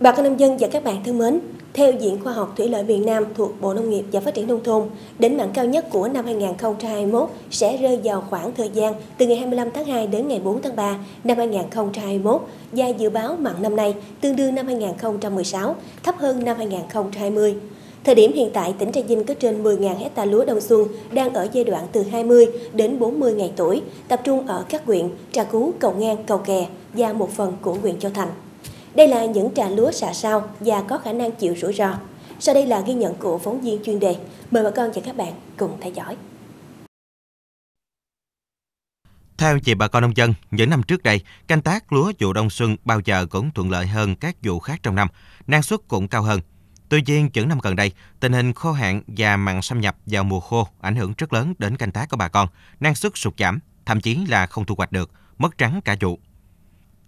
Bà con nông dân và các bạn thân mến, theo Viện Khoa học Thủy lợi miền Nam thuộc Bộ Nông nghiệp và Phát triển Nông thôn, đỉnh mặn cao nhất của năm 2021 sẽ rơi vào khoảng thời gian từ ngày 25 tháng 2 đến ngày 4 tháng 3 năm 2021 và dự báo mặn năm nay tương đương năm 2016, thấp hơn năm 2020. Thời điểm hiện tại, tỉnh Trà Vinh có trên 10.000 hecta lúa đông xuân đang ở giai đoạn từ 20 đến 40 ngày tuổi, tập trung ở các huyện Trà Cú, Cầu Ngang, Cầu Kè và một phần của huyện Châu Thành. Đây là những trà lúa xạ sao và có khả năng chịu rủi ro. Sau đây là ghi nhận của phóng viên chuyên đề. Mời bà con và các bạn cùng theo dõi. Theo chị bà con nông dân, những năm trước đây, canh tác lúa vụ đông xuân bao giờ cũng thuận lợi hơn các vụ khác trong năm, năng suất cũng cao hơn. Tuy nhiên, những năm gần đây, tình hình khô hạn và mặn xâm nhập vào mùa khô ảnh hưởng rất lớn đến canh tác của bà con, năng suất sụt giảm, thậm chí là không thu hoạch được, mất trắng cả vụ.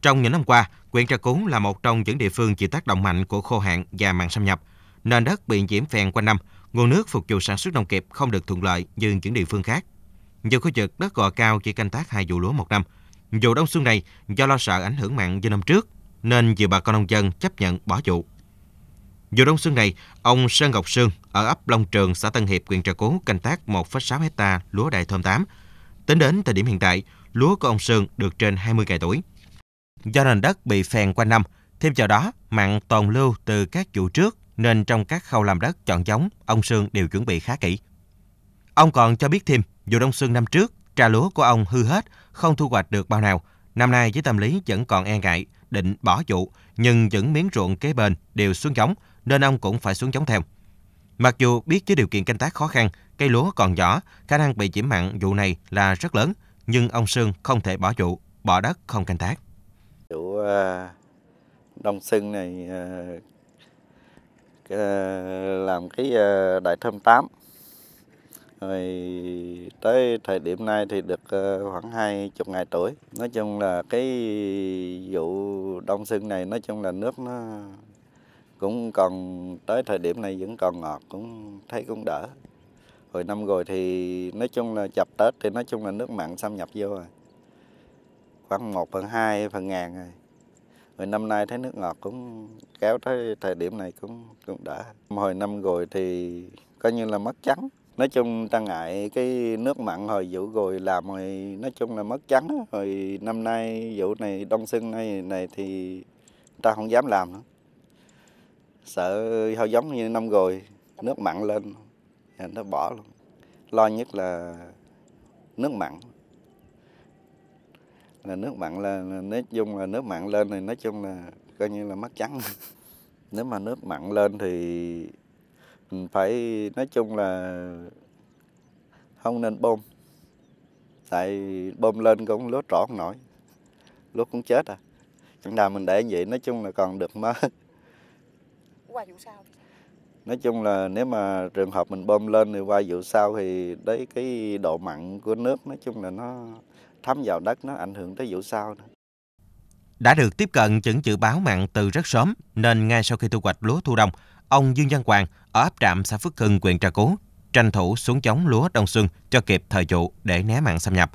Trong những năm qua, Huyện Trà Cú là một trong những địa phương chịu tác động mạnh của khô hạn và mặn xâm nhập. Nền đất bị nhiễm phèn quanh năm, nguồn nước phục vụ sản xuất nông nghiệp không được thuận lợi như những địa phương khác. Nhiều khu vực đất gò cao chỉ canh tác hai vụ lúa một năm. Vụ đông xuân này do lo sợ ảnh hưởng mặn như năm trước, nên nhiều bà con nông dân chấp nhận bỏ vụ. Vụ đông xuân này, ông Sơn Ngọc Sương ở ấp Long Trường, xã Tân Hiệp, huyện Trà Cú canh tác 1,6 hecta lúa đại thơm 8. Tính đến thời điểm hiện tại, lúa của ông Sơn được trên 20 ngày tuổi. Do nền đất bị phèn quanh năm, thêm vào đó mặn tồn lưu từ các vụ trước nên trong các khâu làm đất chọn giống, ông Sương đều chuẩn bị khá kỹ. Ông còn cho biết thêm, vụ đông xuân năm trước, trà lúa của ông hư hết, không thu hoạch được bao nào. Năm nay với tâm lý vẫn còn e ngại, định bỏ vụ, nhưng những miếng ruộng kế bên đều xuống giống, nên ông cũng phải xuống giống theo. Mặc dù biết với điều kiện canh tác khó khăn, cây lúa còn nhỏ, khả năng bị nhiễm mặn vụ này là rất lớn, nhưng ông Sương không thể bỏ vụ, bỏ đất không canh tác. Vụ ờ, đông sưng này ờ, ờ, làm cái đại thơm 8 rồi tới thời điểm này thì được khoảng hai chục ngày tuổi nói chung là cái vụ đông sưng này nói chung là nước nó cũng còn tới thời điểm này vẫn còn ngọt cũng thấy cũng đỡ hồi năm rồi thì nói chung là chập tết thì nói chung là nước mặn xâm nhập vô rồi khoảng 1 phần 2 phần ngàn rồi. Rồi năm nay thấy nước ngọt cũng kéo tới thời điểm này cũng cũng đã. Hồi năm rồi thì coi như là mất trắng. Nói chung ta ngại cái nước mặn hồi vụ rồi làm hồi nói chung là mất trắng. rồi năm nay vụ này đông xuân này này thì ta không dám làm nữa. Sợ hơi giống như năm rồi nước mặn lên nó bỏ luôn. Lo nhất là nước mặn là nước mặn là nói chung là nước mặn lên thì nói chung là coi như là mất trắng nếu mà nước mặn lên thì phải nói chung là không nên bơm tại bơm lên cũng lúa trỏ không nổi lúa cũng chết à chẳng nào mình để vậy nói chung là còn được mớ qua vụ sau nói chung là nếu mà trường hợp mình bơm lên thì qua vụ sau thì đấy cái độ mặn của nước nói chung là nó thấm vào đất nó ảnh hưởng tới vụ sau. Nữa. Đã được tiếp cận những dự báo mặn từ rất sớm, nên ngay sau khi thu hoạch lúa thu đông, ông Dương Văn quang ở ấp trạm xã Phước Hưng, huyện Trà Cú tranh thủ xuống chống lúa đông xuân cho kịp thời vụ để né mặn xâm nhập.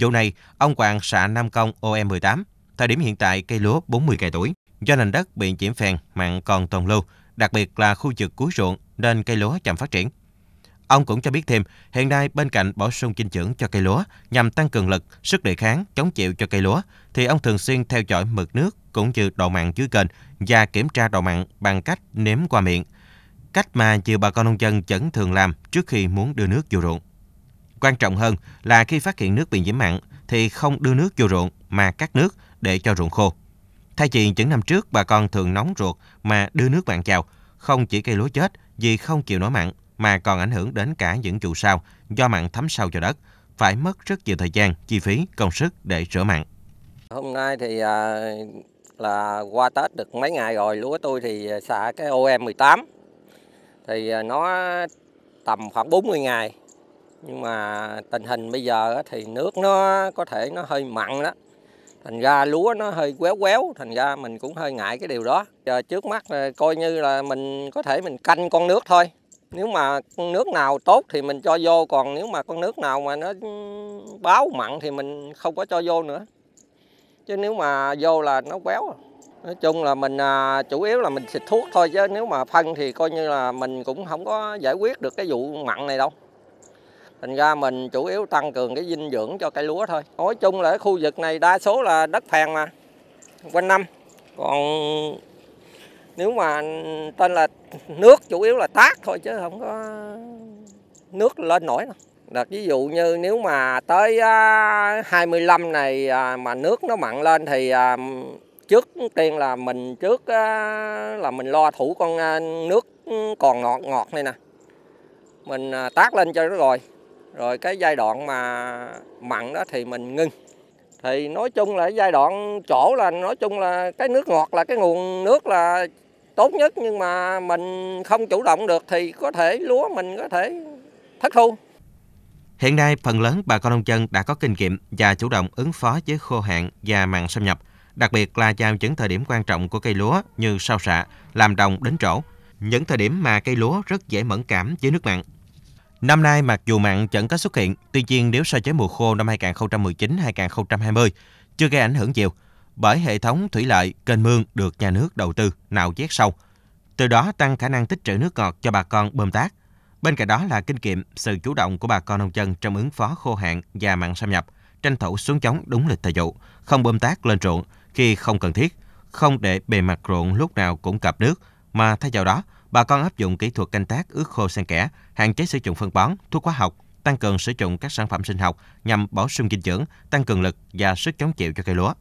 Vụ này, ông quang xạ Nam Công OM18, thời điểm hiện tại cây lúa 40 ngày tuổi. Do nền đất bị nhiễm phèn, mặn còn tồn lưu, đặc biệt là khu vực cuối ruộng nên cây lúa chậm phát triển, Ông cũng cho biết thêm, hiện nay bên cạnh bổ sung dinh dưỡng cho cây lúa nhằm tăng cường lực, sức đề kháng, chống chịu cho cây lúa, thì ông thường xuyên theo dõi mực nước cũng như độ mặn dưới kênh và kiểm tra độ mặn bằng cách nếm qua miệng. Cách mà nhiều bà con nông dân vẫn thường làm trước khi muốn đưa nước vô ruộng. Quan trọng hơn là khi phát hiện nước bị nhiễm mặn thì không đưa nước vô ruộng mà cắt nước để cho ruộng khô. Thay vì những năm trước bà con thường nóng ruột mà đưa nước mặn vào, không chỉ cây lúa chết vì không chịu nổi mặn mà còn ảnh hưởng đến cả những trụ sao do mặn thấm sâu vào đất, phải mất rất nhiều thời gian, chi phí, công sức để rửa mặn. Hôm nay thì à, là qua Tết được mấy ngày rồi, lúa tôi thì xả cái OM18 thì à, nó tầm khoảng 40 ngày. Nhưng mà tình hình bây giờ thì nước nó có thể nó hơi mặn đó thành ra lúa nó hơi quéo quéo thành ra mình cũng hơi ngại cái điều đó giờ trước mắt coi như là mình có thể mình canh con nước thôi nếu mà con nước nào tốt thì mình cho vô còn nếu mà con nước nào mà nó ừ, báo mặn thì mình không có cho vô nữa chứ nếu mà vô là nó béo nói chung là mình à, chủ yếu là mình xịt thuốc thôi chứ nếu mà phân thì coi như là mình cũng không có giải quyết được cái vụ mặn này đâu thành ra mình chủ yếu tăng cường cái dinh dưỡng cho cây lúa thôi nói chung là ở khu vực này đa số là đất phèn mà quanh năm còn nếu mà tên là nước chủ yếu là tác thôi chứ không có nước lên nổi đâu Đợt ví dụ như nếu mà tới 25 à, này à, mà nước nó mặn lên thì à, trước tiên là mình trước là mình lo thủ con nước còn ngọt ngọt này nè mình tác lên cho nó rồi rồi cái giai đoạn mà mặn đó thì mình ngưng thì nói chung là giai đoạn chỗ là nói chung là cái nước ngọt là cái nguồn nước là tốt nhất nhưng mà mình không chủ động được thì có thể lúa mình có thể thất thu. Hiện nay, phần lớn bà con nông dân đã có kinh nghiệm và chủ động ứng phó với khô hạn và mặn xâm nhập, đặc biệt là vào những thời điểm quan trọng của cây lúa như sau sạ làm đồng đến trổ, những thời điểm mà cây lúa rất dễ mẫn cảm với nước mặn. Năm nay mặc dù mặn vẫn có xuất hiện, tuy nhiên nếu so với mùa khô năm 2019-2020 chưa gây ảnh hưởng nhiều, bởi hệ thống thủy lợi, kênh mương được nhà nước đầu tư, nạo vét sâu. Từ đó tăng khả năng tích trữ nước ngọt cho bà con bơm tác. Bên cạnh đó là kinh nghiệm, sự chủ động của bà con nông dân trong ứng phó khô hạn và mặn xâm nhập, tranh thủ xuống chống đúng lịch thời vụ, không bơm tác lên ruộng khi không cần thiết, không để bề mặt ruộng lúc nào cũng cập nước, mà thay vào đó, bà con áp dụng kỹ thuật canh tác ướt khô xen kẽ, hạn chế sử dụng phân bón, thuốc hóa học, tăng cường sử dụng các sản phẩm sinh học nhằm bổ sung dinh dưỡng, tăng cường lực và sức chống chịu cho cây lúa.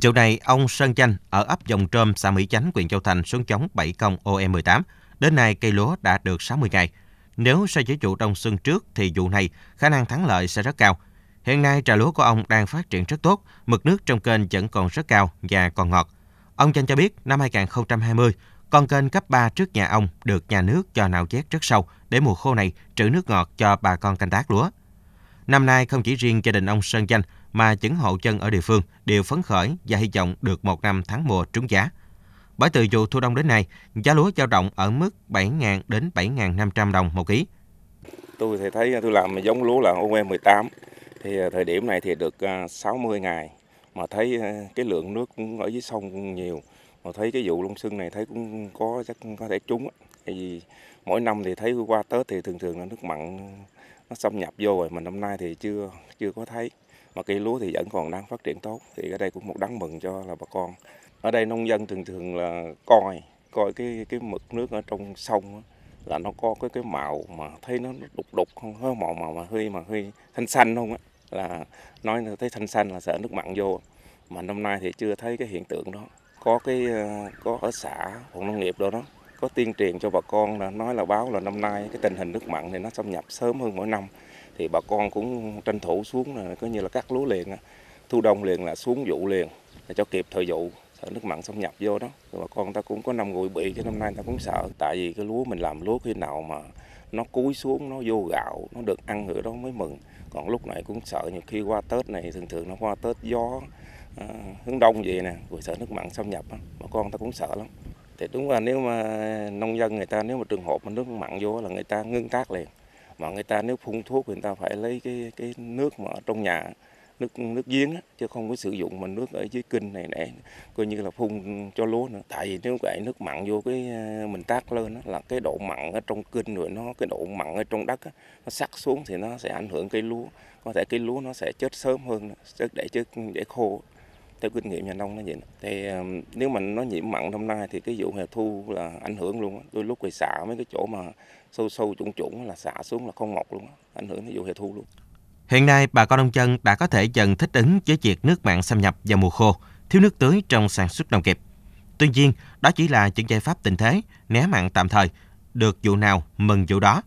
Chiều nay, ông Sơn Chanh ở ấp Dòng Trơm, xã Mỹ Chánh, huyện Châu Thành xuống chống 70 om 18 Đến nay, cây lúa đã được 60 ngày. Nếu so với vụ đông xuân trước thì vụ này khả năng thắng lợi sẽ rất cao. Hiện nay trà lúa của ông đang phát triển rất tốt, mực nước trong kênh vẫn còn rất cao và còn ngọt. Ông Chanh cho biết năm 2020, con kênh cấp 3 trước nhà ông được nhà nước cho nạo vét rất sâu để mùa khô này trữ nước ngọt cho bà con canh tác lúa. Năm nay không chỉ riêng gia đình ông Sơn Chanh mà những hộ chân ở địa phương đều phấn khởi và hy vọng được một năm tháng mùa trúng giá. Bởi từ vụ thu đông đến nay, giá lúa dao động ở mức 7.000 đến 7.500 đồng một ký. Tôi thì thấy tôi làm giống lúa là OE18 thì à, thời điểm này thì được 60 à, ngày mà thấy à, cái lượng nước cũng ở dưới sông nhiều mà thấy cái vụ lông sưng này thấy cũng có chắc cũng có thể trúng tại vì mỗi năm thì thấy qua Tết thì thường thường là nước mặn nó xâm nhập vô rồi mà năm nay thì chưa chưa có thấy mà cây lúa thì vẫn còn đang phát triển tốt thì ở đây cũng một đáng mừng cho là bà con ở đây nông dân thường thường là coi coi cái cái mực nước ở trong sông là nó có cái cái màu mà thấy nó đục đục không hơi màu màu mà hơi mà hơi thanh xanh không á là nói thấy thanh xanh là sợ nước mặn vô mà năm nay thì chưa thấy cái hiện tượng đó có cái ờ, có ở xã phòng nông nghiệp đó đó có tiên truyền cho bà con là nói là báo là năm nay cái tình hình nước mặn thì nó xâm nhập sớm hơn mỗi năm thì bà con cũng tranh thủ xuống là coi như là cắt lúa liền thu đông liền là xuống vụ liền để cho kịp thời vụ sợ nước mặn xâm nhập vô đó rồi bà con ta cũng có năm gùi bị chứ năm nay ta cũng sợ tại vì cái lúa mình làm lúa khi nào mà nó cúi xuống nó vô gạo nó được ăn nữa đó mới mừng còn lúc này cũng sợ nhiều khi qua tết này thường thường nó qua tết gió ờ, hướng đông vậy nè rồi sợ nước mặn xâm nhập đó. bà con ta cũng sợ lắm thì đúng là nếu mà nông dân người ta nếu mà trường hợp mà nước mặn vô là người ta ngưng tác liền mà người ta nếu phun thuốc thì người ta phải lấy cái cái nước mà ở trong nhà nước nước giếng đó, chứ không có sử dụng mà nước ở dưới kinh này để coi như là phun cho lúa nữa tại vì nếu cái nước mặn vô cái ờ, mình tác lên đó, là cái độ mặn ở trong kinh rồi nó cái độ mặn ở trong đất đó, nó sắc xuống thì nó sẽ ảnh hưởng cây lúa có thể cây lúa nó sẽ chết sớm hơn chết để chết để khô theo kinh nghiệm nhà nông nó vậy thì ờ, nếu mà nó nhiễm mặn năm nay thì cái vụ hè thu là ảnh hưởng luôn đó. đôi lúc quầy xả mấy cái chỗ mà sâu sâu trũng trũng là xả xuống là không mọc luôn ảnh hưởng tới vụ hè thu luôn hiện nay bà con nông dân đã có thể dần thích ứng với việc nước mặn xâm nhập vào mùa khô thiếu nước tưới trong sản xuất nông nghiệp tuy nhiên đó chỉ là những giải pháp tình thế né mặn tạm thời được vụ nào mừng vụ đó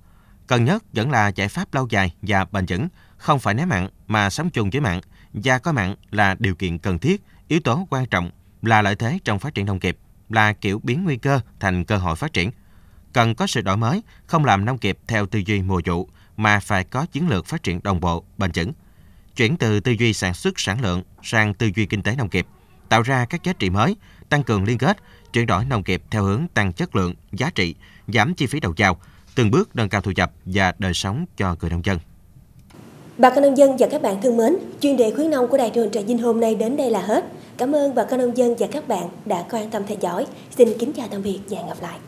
cần nhất vẫn là giải pháp lâu dài và bền vững không phải né mặn mà sống chung với mặn và có mặn là điều kiện cần thiết yếu tố quan trọng là lợi thế trong phát triển nông nghiệp là kiểu biến nguy cơ thành cơ hội phát triển cần có sự đổi mới, không làm nông nghiệp theo tư duy mùa vụ mà phải có chiến lược phát triển đồng bộ, bền vững. Chuyển từ tư duy sản xuất sản lượng sang tư duy kinh tế nông nghiệp, tạo ra các giá trị mới, tăng cường liên kết, chuyển đổi nông nghiệp theo hướng tăng chất lượng, giá trị, giảm chi phí đầu vào, từng bước nâng cao thu nhập và đời sống cho người nông dân. Bà con nông dân và các bạn thân mến, chuyên đề khuyến nông của Đài truyền Trà Vinh hôm nay đến đây là hết. Cảm ơn bà con nông dân và các bạn đã quan tâm theo dõi. Xin kính chào tạm biệt và hẹn gặp lại.